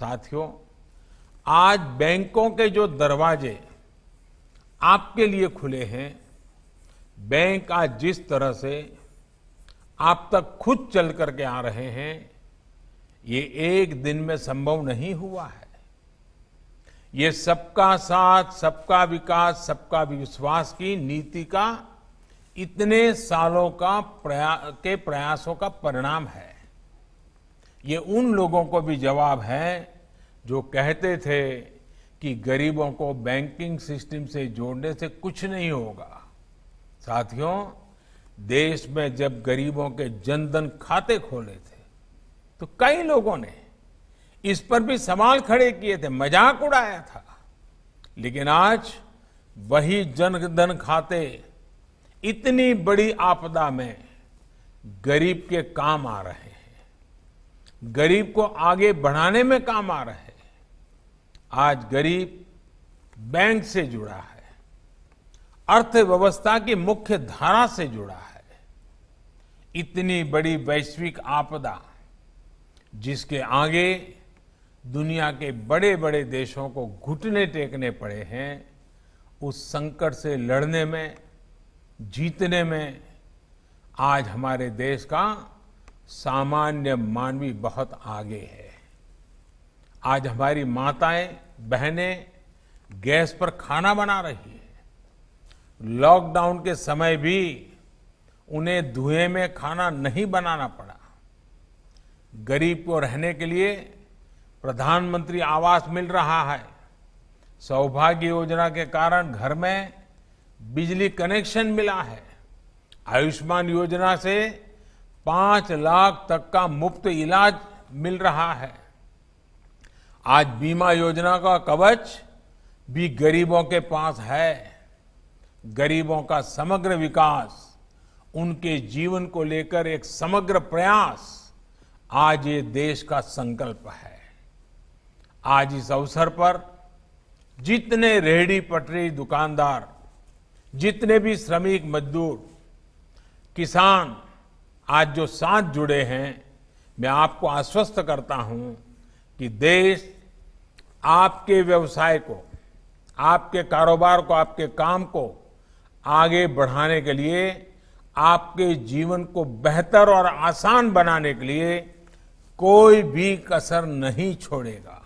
साथियों आज बैंकों के जो दरवाजे आपके लिए खुले हैं बैंक आज जिस तरह से आप तक खुद चल करके आ रहे हैं ये एक दिन में संभव नहीं हुआ है ये सबका साथ सबका विकास सबका विश्वास की नीति का इतने सालों का प्रया, के प्रयासों का परिणाम है ये उन लोगों को भी जवाब है जो कहते थे कि गरीबों को बैंकिंग सिस्टम से जोड़ने से कुछ नहीं होगा साथियों देश में जब गरीबों के जनधन खाते खोले थे तो कई लोगों ने इस पर भी सवाल खड़े किए थे मजाक उड़ाया था लेकिन आज वही जनधन खाते इतनी बड़ी आपदा में गरीब के काम आ रहे हैं गरीब को आगे बढ़ाने में काम आ रहे हैं आज गरीब बैंक से जुड़ा है अर्थव्यवस्था की मुख्य धारा से जुड़ा है इतनी बड़ी वैश्विक आपदा जिसके आगे दुनिया के बड़े बड़े देशों को घुटने टेकने पड़े हैं उस संकट से लड़ने में जीतने में आज हमारे देश का सामान्य मानवी बहुत आगे है आज हमारी माताएं बहनें गैस पर खाना बना रही है लॉकडाउन के समय भी उन्हें धुएं में खाना नहीं बनाना पड़ा गरीब को रहने के लिए प्रधानमंत्री आवास मिल रहा है सौभाग्य योजना के कारण घर में बिजली कनेक्शन मिला है आयुष्मान योजना से पांच लाख तक का मुफ्त इलाज मिल रहा है आज बीमा योजना का कवच भी गरीबों के पास है गरीबों का समग्र विकास उनके जीवन को लेकर एक समग्र प्रयास आज ये देश का संकल्प है आज इस अवसर पर जितने रेहड़ी पटरी दुकानदार जितने भी श्रमिक मजदूर किसान आज जो साथ जुड़े हैं मैं आपको आश्वस्त करता हूं कि देश आपके व्यवसाय को आपके कारोबार को आपके काम को आगे बढ़ाने के लिए आपके जीवन को बेहतर और आसान बनाने के लिए कोई भी कसर नहीं छोड़ेगा